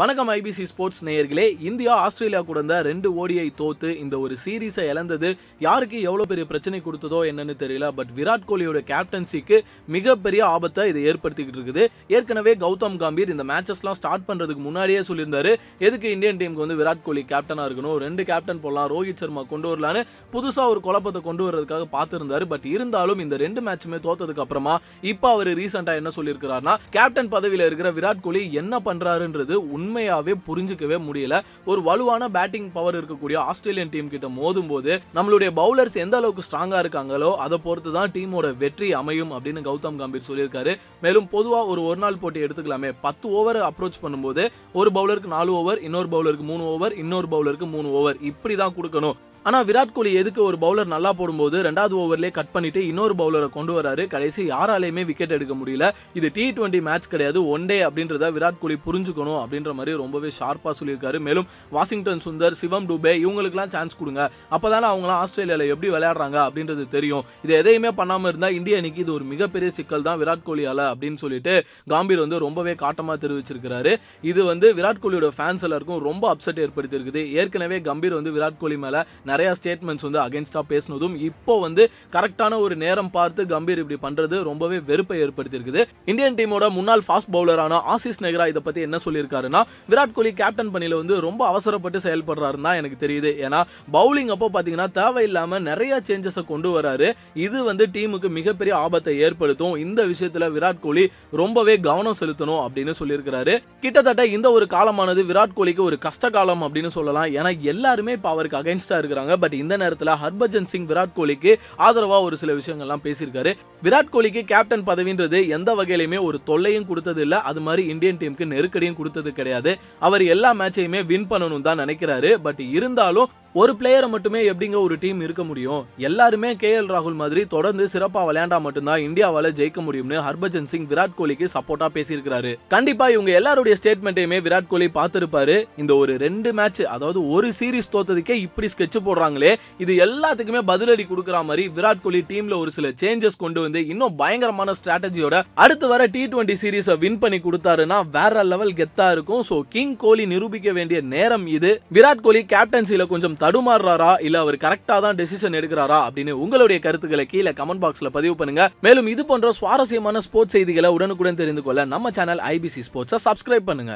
வணக்கம் IBC sports நேயர்களே India Australia கூட ரெண்டு ஓடியை தோத்து இந்த ஒரு சீரீஸை இழந்தது யாருக்கு எவ்வளோ பெரிய பிரச்சனை கொடுத்ததோ என்னன்னு தெரியல பட் விராட் கோலியோட கேப்டன்சிக்கு மிகப்பெரிய ஆபத்தை இதை ஏற்படுத்திக்கிட்டு இருக்குது ஏற்கனவே கௌதம் காம்பீர் இந்த மேட்சஸ்லாம் ஸ்டார்ட் பண்ணுறதுக்கு முன்னாடியே சொல்லியிருந்தாரு எதுக்கு இந்தியன் டீமுக்கு வந்து விராட் கோலி கேப்டனாக இருக்கணும் ரெண்டு கேப்டன் போடலாம் ரோஹித் சர்மா கொண்டு வரலான்னு புதுசாக ஒரு குழப்பத்தை கொண்டு வர்றதுக்காக பார்த்துருந்தாரு பட் இருந்தாலும் இந்த ரெண்டு மேட்சுமே தோத்ததுக்கு அப்புறமா இப்போ அவர் ரீசெண்டாக என்ன சொல்லியிருக்கிறாருனா கேப்டன் பதவியில் இருக்கிற விராட் கோலி என்ன பண்ணுறாருன்றது உண்மையாவே புரிஞ்சுக்கவே முடியல ஒரு வலுவான பேட்டிங் பவர் இருக்கக்கூடிய ஆஸ்திரேலியன் டீம் கிட்ட மோதும் போது நம்மளுடைய பவுலர்ஸ் எந்த அளவுக்கு ஸ்ட்ராங்கா இருக்காங்களோ அதை பொறுத்து தான் டீமோட வெற்றி அமையும் அப்படின்னு கௌதம் கம்பீர் சொல்லியிருக்காரு மேலும் பொதுவா ஒரு ஒரு நாள் போட்டி எடுத்துக்கலாமே பத்து ஓவர் அப்ரோச் பண்ணும்போது ஒரு பவுலருக்கு நாலு ஓவர் இன்னொரு பவுலருக்கு மூணு ஓவர் இன்னொரு பவுலருக்கு மூணு ஓவர் இப்படிதான் கொடுக்கணும் ஆனால் விராட் கோலி எதுக்கு ஒரு பவுலர் நல்லா போடும்போது ரெண்டாவது ஓவர்லேயே கட் பண்ணிட்டு இன்னொரு பவுலரை கொண்டு வராரு கடைசி யாராலையுமே விக்கெட் எடுக்க முடியல இது டி டுவெண்டி மேட்ச் கிடையாது ஒன் டே அப்படின்றத விராட் கோலி புரிஞ்சுக்கணும் அப்படின்ற மாதிரி ரொம்பவே ஷார்ப்பாக சொல்லியிருக்காரு மேலும் வாஷிங்டன் சுந்தர் சிவம் டூபே இவங்களுக்குலாம் சான்ஸ் கொடுங்க அப்பதானே அவங்களாம் ஆஸ்திரேலியாவில் எப்படி விளையாடுறாங்க அப்படின்றது தெரியும் இது எதையுமே பண்ணாமல் இருந்தால் இந்திய அணிக்கு இது ஒரு மிகப்பெரிய சிக்கல் தான் விராட் கோலியால் அப்படின்னு சொல்லிட்டு காம்பீர் வந்து ரொம்பவே காட்டமாக தெரிவிச்சிருக்கிறாரு இது வந்து விராட் கோலியோட ஃபேன்ஸ் எல்லாருக்கும் ரொம்ப அப்செட் ஏற்படுத்தியிருக்குது ஏற்கனவே கம்பீர் வந்து விராட் கோலி மேலே நிறையா ஸ்டேட்மெண்ட்ஸ் வந்து அகேன்ஸ்டாக பேசினதும் இப்போ வந்து கரெக்டான ஒரு நேரம் பார்த்து கம்பீர் இப்படி பண்ணுறது ரொம்பவே வெறுப்பை ஏற்படுத்தியிருக்குது இந்தியன் டீமோட முன்னாள் ஃபாஸ்ட் பவுலரான ஆசிஸ் நெகரா இதை பற்றி என்ன சொல்லியிருக்காருன்னா விராட் கோலி கேப்டன் பணியில் வந்து ரொம்ப அவசரப்பட்டு செயல்படுறாருன்னு தான் எனக்கு தெரியுது ஏன்னா பவுலிங் அப்போ பார்த்தீங்கன்னா தேவையில்லாமல் நிறைய சேஞ்சஸை கொண்டு வராரு இது வந்து டீமுக்கு மிகப்பெரிய ஆபத்தை ஏற்படுத்தும் இந்த விஷயத்தில் விராட் கோலி ரொம்பவே கவனம் செலுத்தணும் அப்படின்னு சொல்லியிருக்கிறாரு கிட்டத்தட்ட இந்த ஒரு காலமானது விராட் கோலிக்கு ஒரு கஷ்ட காலம் அப்படின்னு சொல்லலாம் ஏன்னா எல்லாருமே இப்போ அவருக்கு அகைன்ஸ்டாக இருக்கிறாங்க பேசியிருக்காங்க பட் இந்த நேரத்தில் ஹர்பஜன் சிங் விராட் கோலிக்கு ஆதரவாக ஒரு சில விஷயங்கள்லாம் பேசியிருக்காரு விராட் கோலிக்கு கேப்டன் பதவின்றது எந்த வகையிலுமே ஒரு தொல்லையும் கொடுத்தது இல்லை அது மாதிரி இந்தியன் டீமுக்கு நெருக்கடியும் கொடுத்தது கிடையாது அவர் எல்லா மேட்சையுமே வின் பண்ணணும் தான் நினைக்கிறாரு பட் இருந்தாலும் ஒரு பிளேயரை மட்டுமே எப்படிங்க ஒரு டீம் இருக்க முடியும் எல்லாருமே கே எல் ராகுல் மாதிரி தொடர்ந்து சிறப்பா விளையாண்டா மட்டும்தான் இந்தியாவால ஜெயிக்க முடியும்னு ஹர்பஜன் சிங் விராட் கோலிக்கு சப்போர்ட்டா பேசியிருக்காரு கண்டிப்பா இவங்க எல்லாருடைய ஸ்டேட்மெண்ட்டையுமே விராட் கோலி பார்த்திருப்பாரு இந்த ஒரு ரெண்டு மேட்ச் அதாவது ஒரு சீரீஸ் தோத்ததுக்கே இப்படி ஸ்கெட்ச் போடுறாங்களே இது எல்லாத்துக்குமே பதிலடி கொடுக்குற மாதிரி விராட் கோலி டீம்ல ஒரு சில சேஞ்சஸ் கொண்டு வந்து இன்னும் பயங்கரமான ஸ்ட்ராட்டஜியோட அடுத்து வர டி டுவெண்ட்டி சீரீஸை வின் பண்ணி கொடுத்தாருன்னா வேற லெவல் கெத்தா இருக்கும் ஸோ கிங் கோலி நிரூபிக்க வேண்டிய நேரம் இது விராட் கோலி கேப்டன்சில கொஞ்சம் தடுமாறுறாரா இல்ல அவர் கரெக்டா தான் டெசிஷன் எடுக்கிறாரா அப்படின்னு உங்களுடைய கருத்துக்களை கீழே கமெண்ட் பாக்ஸ்ல பதிவு பண்ணுங்க மேலும் இது போன்ற சுவாரஸ்யமான ஸ்போர்ட்ஸ் செய்திகளை உடனுக்குடன் தெரிந்து கொள்ள நம்ம சேனல் ஐபிசி ஸ்போர்ட்ஸை சப்ஸ்கிரைப் பண்ணுங்க